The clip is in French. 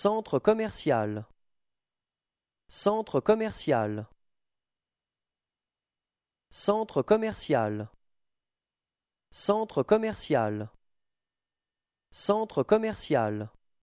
Centre commercial. Centre commercial. Centre commercial. Centre commercial. Centre commercial.